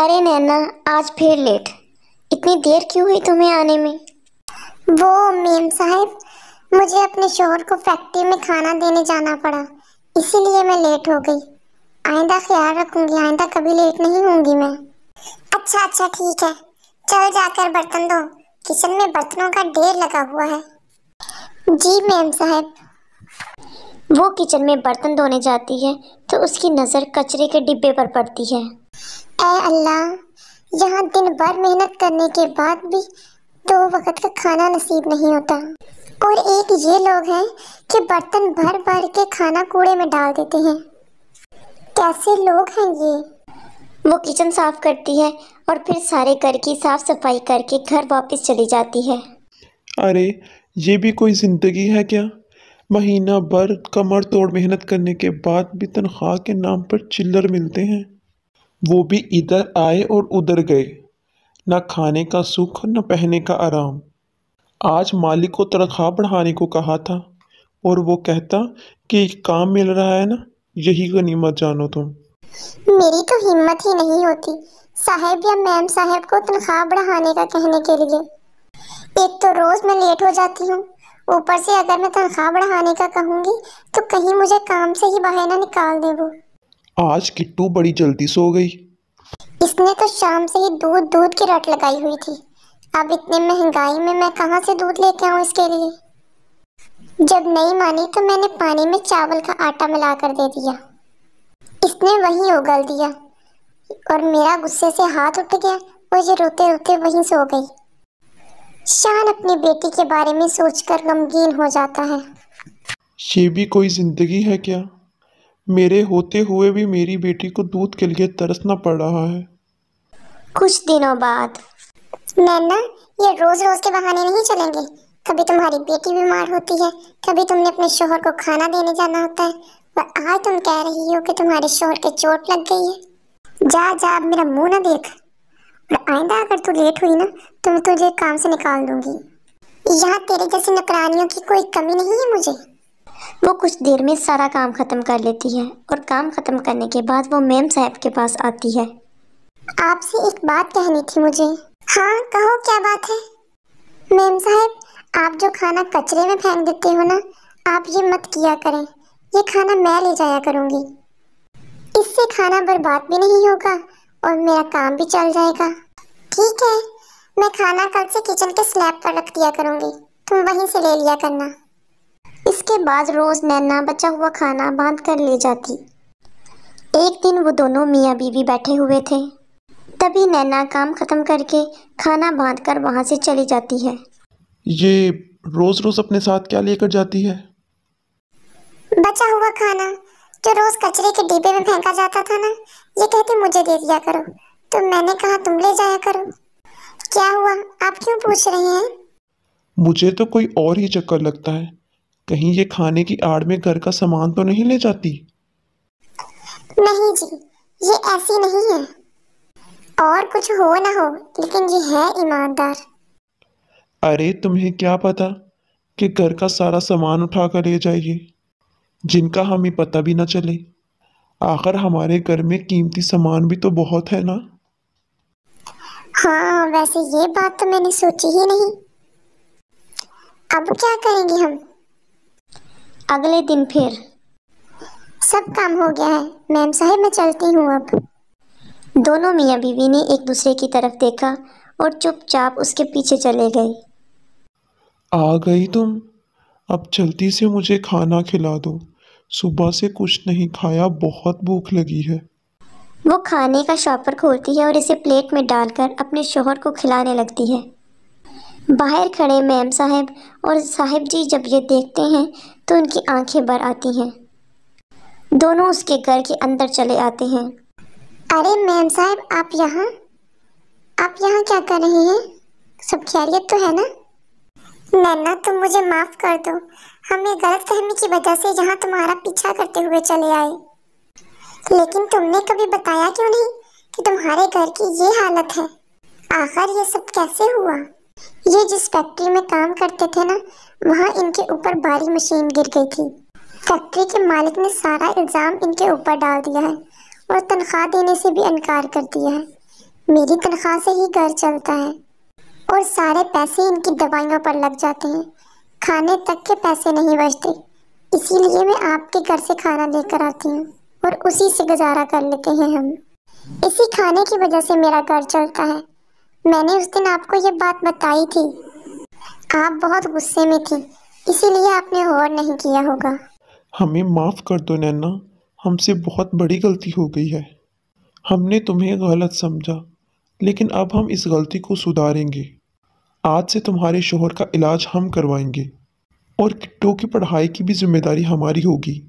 अरे नैना आज फिर लेट इतनी देर क्यों हुई तुम्हें आने में वो मेम साहब मुझे अपने शोहर को फैक्ट्री में खाना देने जाना पड़ा इसीलिए मैं लेट हो गई आइंदा ख्याल रखूंगी आइंदा कभी लेट नहीं होंगी मैं अच्छा अच्छा ठीक है चल जाकर बर्तन दो किचन में बर्तनों का ढेर लगा हुआ है जी मैम साहब वो किचन में बर्तन धोने जाती है तो उसकी नज़र कचरे के डिब्बे पर पड़ती है अल्लाह यहाँ दिन भर मेहनत करने के बाद भी दो वक्त का खाना नसीब नहीं होता और एक ये लोग हैं कि बर्तन भर भर के खाना कूड़े में डाल देते हैं कैसे लोग हैं ये वो किचन साफ करती है और फिर सारे घर की साफ सफाई करके घर वापस चली जाती है अरे ये भी कोई ज़िंदगी है क्या महीना भर कमर तोड़ मेहनत करने के बाद भी तनख्वाह के नाम पर चिल्लर मिलते हैं वो भी इधर आए और उधर गए न खाने का सुख न पहने का आराम आज मालिक को तनख्वाह बढ़ाने को कहा था और वो कहता कि काम मिल रहा है ना यही गनीमत जानो तुम मेरी तो हिम्मत ही नहीं होती साहब या मैम साहब को तनख्वाह बढ़ाने का कहने के लिए एक तो रोज मैं लेट हो जाती हूँ ऊपर से अगर मैं तनख्वाह बढ़ाने का कहूँगी तो कहीं मुझे काम से ही बाहर ना निकाल दे वो आज किट्टू बड़ी जल्दी सो गई इसने तो शाम से ही दूध दूध की रट लगाई हुई थी अब इतने महंगाई में मैं कहाँ से दूध लेके आऊँ इसके लिए जब नहीं मानी तो मैंने पानी में चावल का आटा मिला कर दे दिया इसने वहीं उगल दिया और मेरा गुस्से से हाथ उठ गया और ये रोते रोते वहीं सो गई शान अपनी बेटी के बारे में सोचकर गमगीन हो जाता है ये भी कोई जिंदगी है क्या मेरे होते हुए भी मेरी बेटी को दूध के लिए तरसना पड़ रहा है कुछ दिनों बाद नैना ये रोज रोज के बहाने नहीं चलेंगे कभी तुम्हारी बेटी बीमार होती है कभी तुमने अपने शोहर को खाना देने जाना होता है और आज तुम कह रही हो कि तुम्हारे शोहर के चोट लग गई है जा जा मेरा मुंह ना देख और आइंदा अगर तू लेट हुई ना तो मैं तुझे काम से निकाल दूंगी यहाँ तेरे जैसी नकरानियों की कोई कमी नहीं है मुझे वो कुछ देर में सारा काम ख़त्म कर लेती है और काम ख़त्म करने के बाद वो मैम साहब के पास आती है आपसे एक बात कहनी थी मुझे हाँ कहो क्या बात है मैम साहब आप जो खाना कचरे में फेंक देते हो ना आप ये मत किया करें ये खाना मैं ले जाया करूँगी इससे खाना बर्बाद भी नहीं होगा और मेरा काम भी चल जाएगा ठीक है मैं खाना कल से किचन के स्लैब पर रख दिया करूँगी तुम वहीं से ले लिया करना इसके बाद रोज़ नैना बचा हुआ खाना बांध कर ले जाती एक दिन वो दोनों मियाँ बीवी बैठे हुए थे तभी नैना काम ख़त्म करके खाना बांध कर वहाँ से चली जाती है ये रोज़ रोज़ अपने साथ क्या लेकर जाती है बचा हुआ खाना जो रोज़ कचरे के डिब्बे में फेंका जाता था ना ये कहती मुझे दे दिया करो तो मैंने कहा तुम ले जाया करो क्या हुआ आप क्यों पूछ रहे हैं मुझे तो कोई और ही चक्कर लगता है कहीं ये खाने की आड़ में घर का सामान तो नहीं ले जाती नहीं जी ये ऐसी नहीं है और कुछ हो ना हो लेकिन ये है ईमानदार अरे तुम्हें क्या पता कि घर का सारा सामान उठा कर ले जाइए जिनका हमें पता भी ना चले आखिर हमारे घर में कीमती सामान भी तो बहुत है ना हाँ वैसे ये बात तो मैंने सोची ही नहीं अब क्या करेंगे हम अगले दिन फिर सब काम हो गया है मैम साहब मैं चलती हूँ अब दोनों मियाँ बीवी ने एक दूसरे की तरफ देखा और चुपचाप उसके पीछे चले गए आ गई तुम अब जल्दी से मुझे खाना खिला दो सुबह से कुछ नहीं खाया बहुत भूख लगी है वो खाने का शॉपर खोलती है और इसे प्लेट में डालकर अपने शोहर को खिलाने लगती है बाहर खड़े मैम साहब और साहब जी जब ये देखते हैं तो उनकी आंखें भर आती हैं दोनों उसके घर के अंदर चले आते हैं अरे मैम साहब आप यहाँ आप यहाँ क्या कर रहे हैं सब खैरियत तो है ना नैना तुम मुझे माफ़ कर दो हमें गलत फहमी की वजह से यहाँ तुम्हारा पीछा करते हुए चले आए लेकिन तुमने कभी बताया क्यों नहीं कि तुम्हारे घर की ये हालत है आखिर ये सब कैसे हुआ ये जिस फैक्ट्री में काम करते थे ना वहाँ इनके ऊपर भारी मशीन गिर गई थी फैक्ट्री के मालिक ने सारा इल्ज़ाम इनके ऊपर डाल दिया है और तनख्वाह देने से भी इनकार कर दिया है मेरी तनख्वाह से ही घर चलता है और सारे पैसे इनकी दवाइयों पर लग जाते हैं खाने तक के पैसे नहीं बचते इसीलिए मैं आपके घर से खाना लेकर आती हूँ और उसी से गुजारा कर लेते हैं हम इसी खाने की वजह से मेरा घर चलता है मैंने उस दिन आपको ये बात बताई थी आप बहुत गुस्से में थी इसीलिए आपने गौर नहीं किया होगा हमें माफ़ कर दो नैना हमसे बहुत बड़ी गलती हो गई है हमने तुम्हें गलत समझा लेकिन अब हम इस गलती को सुधारेंगे आज से तुम्हारे शोहर का इलाज हम करवाएंगे और किट्टो की पढ़ाई की भी जिम्मेदारी हमारी होगी